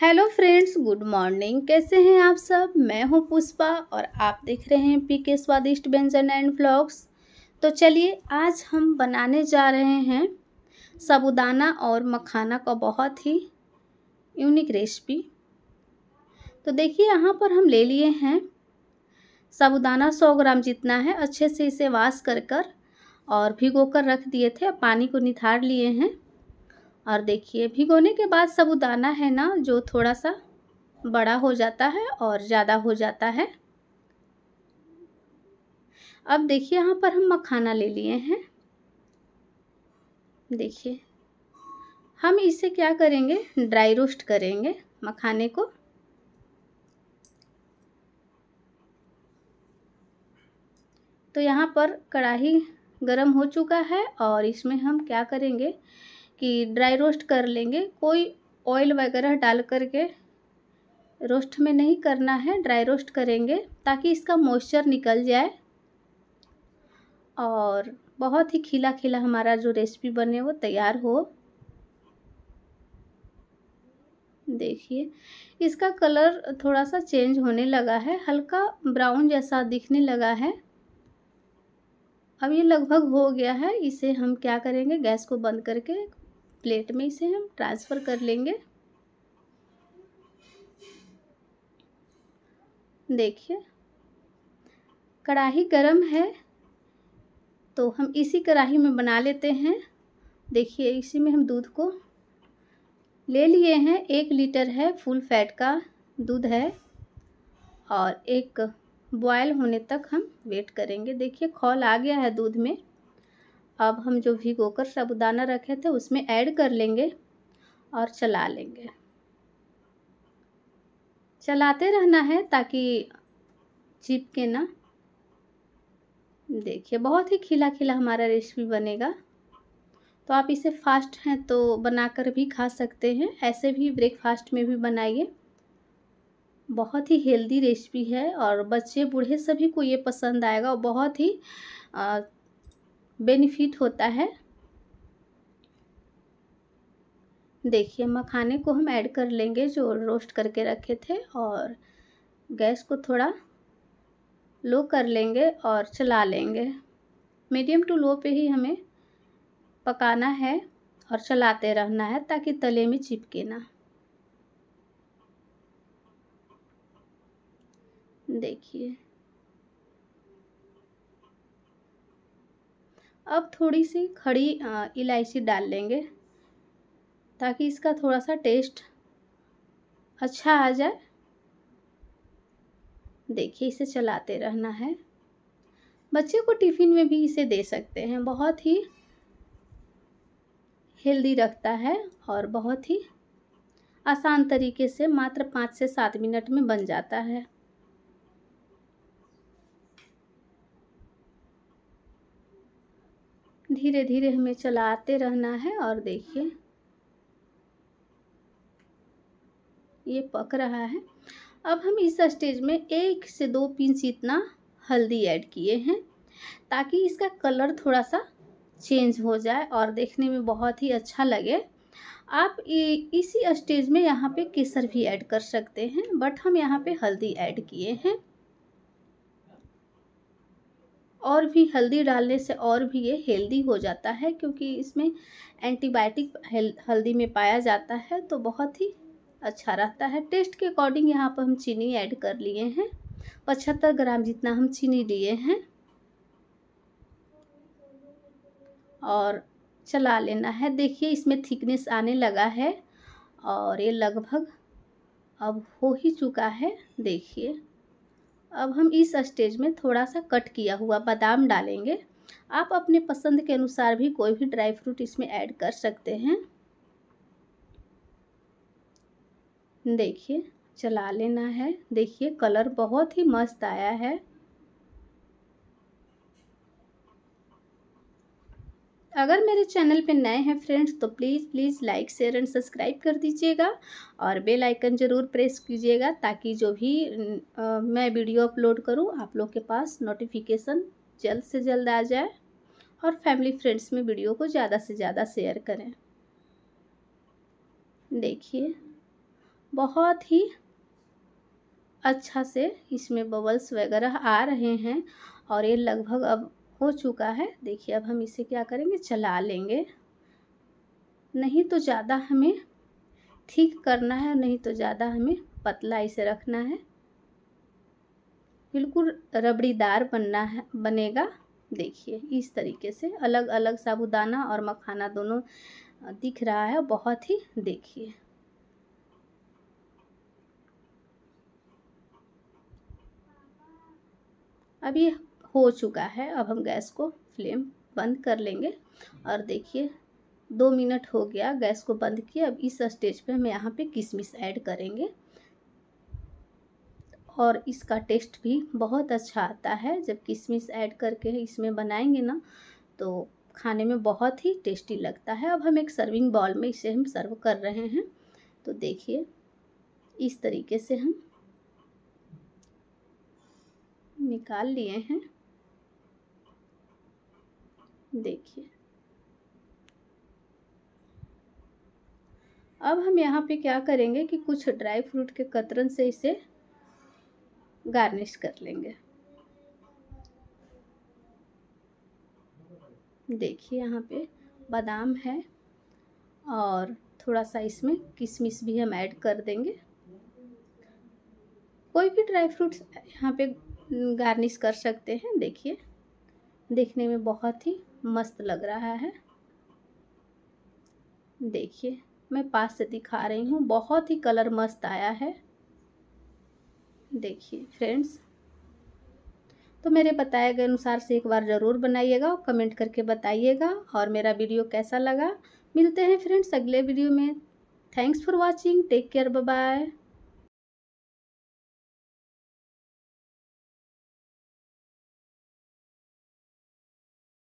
hello friends good morning कैसे हैं आप सब मैं हूं पुष्पा और आप देख रहे हैं पी के स्वादिष्ट व्यंजन एंड फ्लॉग्स तो चलिए आज हम बनाने जा रहे हैं साबुदाना और मखाना का बहुत ही यूनिक रेसिपी तो देखिए यहाँ पर हम ले लिए हैं साबुदाना 100 ग्राम जितना है अच्छे से इसे वाश कर कर और भिगो कर रख दिए थे पानी को निथार लिए हैं और देखिए भिगोने के बाद साबुदाना है ना जो थोड़ा सा बड़ा हो जाता है और ज़्यादा हो जाता है अब देखिए यहाँ पर हम मखाना ले लिए हैं देखिए हम इसे क्या करेंगे ड्राई रोस्ट करेंगे मखाने को तो यहाँ पर कढ़ाही गरम हो चुका है और इसमें हम क्या करेंगे कि ड्राई रोस्ट कर लेंगे कोई ऑयल वगैरह डाल करके रोस्ट में नहीं करना है ड्राई रोस्ट करेंगे ताकि इसका मॉइस्चर निकल जाए और बहुत ही खिला खिला हमारा जो रेसिपी बने वो तैयार हो देखिए इसका कलर थोड़ा सा चेंज होने लगा है हल्का ब्राउन जैसा दिखने लगा है अब ये लगभग हो गया है इसे हम क्या करेंगे गैस को बंद करके प्लेट में इसे हम ट्रांसफ़र कर लेंगे देखिए कढ़ाई गरम है तो हम इसी कढ़ाई में बना लेते हैं देखिए इसी में हम दूध को ले लिए हैं एक लीटर है फुल फैट का दूध है और एक बॉयल होने तक हम वेट करेंगे देखिए खोल आ गया है दूध में अब हम जो भिगो साबुदाना रखे थे उसमें ऐड कर लेंगे और चला लेंगे चलाते रहना है ताकि चिपके ना देखिए बहुत ही खिला खिला हमारा रेसिपी बनेगा तो आप इसे फास्ट हैं तो बनाकर भी खा सकते हैं ऐसे भी ब्रेकफास्ट में भी बनाइए बहुत ही हेल्दी रेसिपी है और बच्चे बूढ़े सभी को ये पसंद आएगा और बहुत ही बेनिफिट होता है देखिए मखाने को हम ऐड कर लेंगे जो रोस्ट करके रखे थे और गैस को थोड़ा लो कर लेंगे और चला लेंगे मीडियम टू लो पे ही हमें पकाना है और चलाते रहना है ताकि तले में चिपके ना देखिए अब थोड़ी सी खड़ी इलायची डाल लेंगे ताकि इसका थोड़ा सा टेस्ट अच्छा आ जाए देखिए इसे चलाते रहना है बच्चे को टिफ़िन में भी इसे दे सकते हैं बहुत ही हेल्दी रखता है और बहुत ही आसान तरीके से मात्र पाँच से सात मिनट में बन जाता है धीरे धीरे हमें चलाते रहना है और देखिए ये पक रहा है अब हम इस स्टेज में एक से दो पिंच इतना हल्दी ऐड किए हैं ताकि इसका कलर थोड़ा सा चेंज हो जाए और देखने में बहुत ही अच्छा लगे आप इसी स्टेज में यहाँ पे केसर भी ऐड कर सकते हैं बट हम यहाँ पे हल्दी ऐड किए हैं और भी हल्दी डालने से और भी ये हेल्दी हो जाता है क्योंकि इसमें एंटीबायोटिक हल्दी में पाया जाता है तो बहुत ही अच्छा रहता है टेस्ट के अकॉर्डिंग यहाँ पर हम चीनी ऐड कर लिए हैं पचहत्तर ग्राम जितना हम चीनी लिए हैं और चला लेना है देखिए इसमें थिकनेस आने लगा है और ये लगभग अब हो ही चुका है देखिए अब हम इस स्टेज में थोड़ा सा कट किया हुआ बादाम डालेंगे आप अपने पसंद के अनुसार भी कोई भी ड्राई फ्रूट इसमें ऐड कर सकते हैं देखिए चला लेना है देखिए कलर बहुत ही मस्त आया है अगर मेरे चैनल पे नए हैं फ्रेंड्स तो please please like share and subscribe कर दीजिएगा और बेल आइकन ज़रूर प्रेस कीजिएगा ताकि जो भी आ, मैं वीडियो अपलोड करूँ आप लोग के पास नोटिफिकेशन जल्द से जल्द आ जाए और फैमिली फ्रेंड्स में वीडियो को ज़्यादा से ज़्यादा शेयर करें देखिए बहुत ही अच्छा से इसमें बबल्स वगैरह आ रहे हैं और ये लगभग अब हो चुका है देखिए अब हम इसे क्या करेंगे चला लेंगे नहीं तो ज़्यादा हमें ठीक करना है नहीं तो ज़्यादा हमें पतला इसे रखना है बिल्कुल रबड़ीदार बनना है बनेगा देखिए इस तरीके से अलग अलग साबुदाना और मखाना दोनों दिख रहा है बहुत ही देखिए अब ये हो चुका है अब हम गैस को फ्लेम बंद कर लेंगे और देखिए दो मिनट हो गया गैस को बंद किया अब इस स्टेज पे हम यहाँ पे किशमिश ऐड करेंगे और इसका टेस्ट भी बहुत अच्छा आता है जब किशमिश ऐड करके इसमें बनाएंगे ना तो खाने में बहुत ही टेस्टी लगता है अब हम एक सर्विंग बॉल में इसे हम सर्व कर रहे हैं तो देखिए इस तरीके से हम निकाल लिए हैं देखिए अब हम यहाँ पे क्या करेंगे कि कुछ ड्राई फ्रूट के कतरन से इसे गार्निश कर लेंगे देखिए यहाँ पे बादाम है और थोड़ा सा इसमें किशमिश भी हम ऐड कर देंगे कोई भी ड्राई फ्रूट्स यहाँ पे गार्निश कर सकते हैं देखिए देखने में बहुत ही मस्त लग रहा है देखिए मैं पास से दिखा रही हूँ बहुत ही कलर मस्त आया है देखिए फ्रेंड्स तो मेरे बताए गए अनुसार से एक बार ज़रूर बनाइएगा और कमेंट करके बताइएगा और मेरा वीडियो कैसा लगा मिलते हैं फ्रेंड्स अगले वीडियो में thanks for watching take care bye